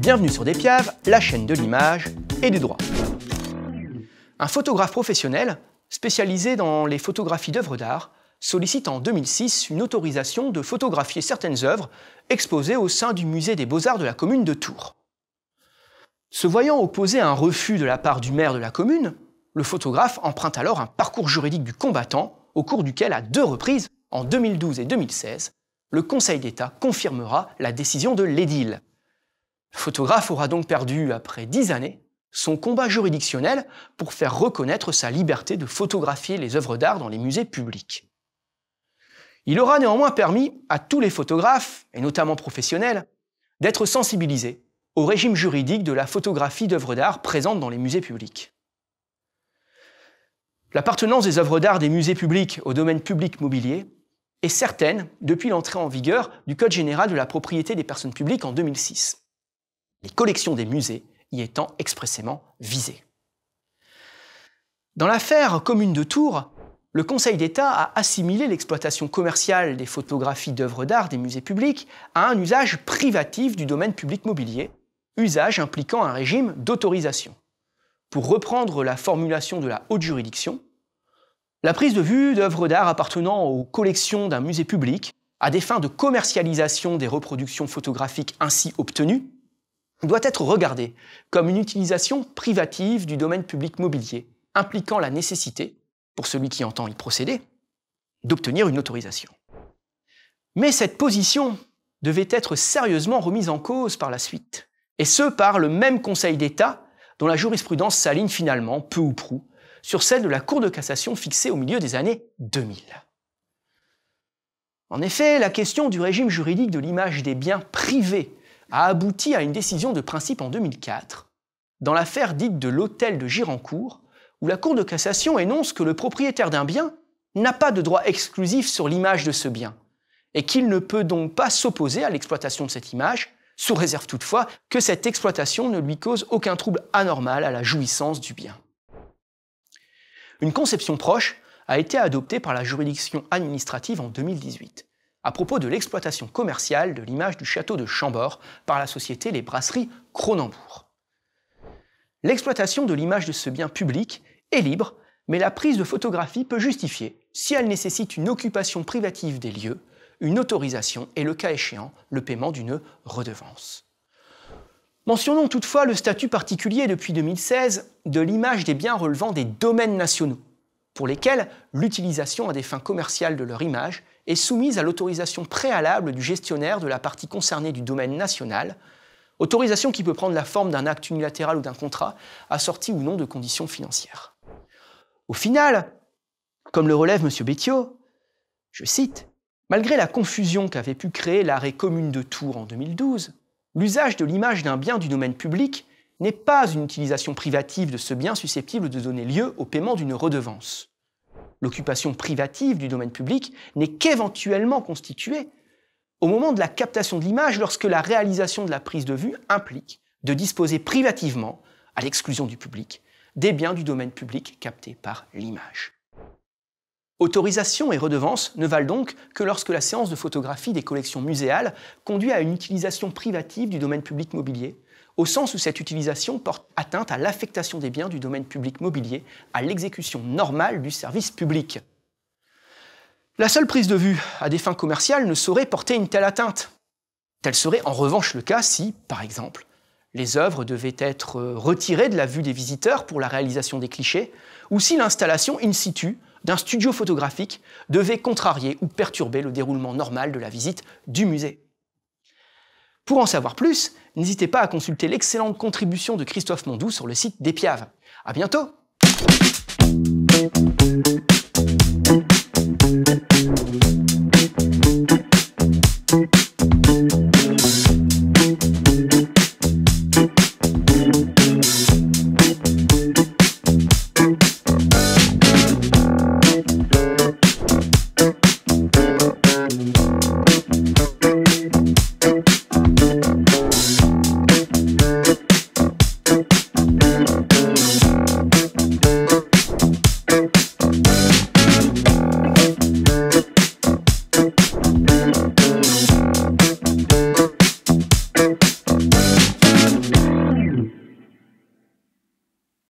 Bienvenue sur Des la chaîne de l'image et du droit. Un photographe professionnel, spécialisé dans les photographies d'œuvres d'art, sollicite en 2006 une autorisation de photographier certaines œuvres exposées au sein du musée des beaux-arts de la commune de Tours. Se voyant opposé à un refus de la part du maire de la commune, le photographe emprunte alors un parcours juridique du combattant, au cours duquel, à deux reprises, en 2012 et 2016, le Conseil d'État confirmera la décision de l'édile. Le photographe aura donc perdu, après dix années, son combat juridictionnel pour faire reconnaître sa liberté de photographier les œuvres d'art dans les musées publics. Il aura néanmoins permis à tous les photographes, et notamment professionnels, d'être sensibilisés au régime juridique de la photographie d'œuvres d'art présentes dans les musées publics. L'appartenance des œuvres d'art des musées publics au domaine public mobilier est certaine depuis l'entrée en vigueur du Code général de la propriété des personnes publiques en 2006, les collections des musées y étant expressément visées. Dans l'affaire commune de Tours, le Conseil d'État a assimilé l'exploitation commerciale des photographies d'œuvres d'art des musées publics à un usage privatif du domaine public mobilier, usage impliquant un régime d'autorisation. Pour reprendre la formulation de la haute juridiction, la prise de vue d'œuvres d'art appartenant aux collections d'un musée public à des fins de commercialisation des reproductions photographiques ainsi obtenues doit être regardée comme une utilisation privative du domaine public mobilier, impliquant la nécessité, pour celui qui entend y procéder, d'obtenir une autorisation. Mais cette position devait être sérieusement remise en cause par la suite, et ce par le même Conseil d'État dont la jurisprudence s'aligne finalement, peu ou prou, sur celle de la Cour de cassation fixée au milieu des années 2000. En effet, la question du régime juridique de l'image des biens privés a abouti à une décision de principe en 2004, dans l'affaire dite de l'hôtel de Girancourt, où la Cour de cassation énonce que le propriétaire d'un bien n'a pas de droit exclusif sur l'image de ce bien, et qu'il ne peut donc pas s'opposer à l'exploitation de cette image sous réserve toutefois que cette exploitation ne lui cause aucun trouble anormal à la jouissance du bien. Une conception proche a été adoptée par la juridiction administrative en 2018 à propos de l'exploitation commerciale de l'image du château de Chambord par la société Les Brasseries Cronenbourg. L'exploitation de l'image de ce bien public est libre, mais la prise de photographie peut justifier, si elle nécessite une occupation privative des lieux, une autorisation et le cas échéant, le paiement d'une redevance. Mentionnons toutefois le statut particulier depuis 2016 de l'image des biens relevant des domaines nationaux, pour lesquels l'utilisation à des fins commerciales de leur image est soumise à l'autorisation préalable du gestionnaire de la partie concernée du domaine national, autorisation qui peut prendre la forme d'un acte unilatéral ou d'un contrat, assorti ou non de conditions financières. Au final, comme le relève M. Bétiot, je cite, Malgré la confusion qu'avait pu créer l'arrêt commune de Tours en 2012, l'usage de l'image d'un bien du domaine public n'est pas une utilisation privative de ce bien susceptible de donner lieu au paiement d'une redevance. L'occupation privative du domaine public n'est qu'éventuellement constituée au moment de la captation de l'image lorsque la réalisation de la prise de vue implique de disposer privativement, à l'exclusion du public, des biens du domaine public captés par l'image. Autorisation et redevance ne valent donc que lorsque la séance de photographie des collections muséales conduit à une utilisation privative du domaine public mobilier, au sens où cette utilisation porte atteinte à l'affectation des biens du domaine public mobilier, à l'exécution normale du service public. La seule prise de vue à des fins commerciales ne saurait porter une telle atteinte. Tel serait en revanche le cas si, par exemple, les œuvres devaient être retirées de la vue des visiteurs pour la réalisation des clichés, ou si l'installation in situ d'un studio photographique devait contrarier ou perturber le déroulement normal de la visite du musée. Pour en savoir plus, n'hésitez pas à consulter l'excellente contribution de Christophe Mondou sur le site d'Epiave. À bientôt!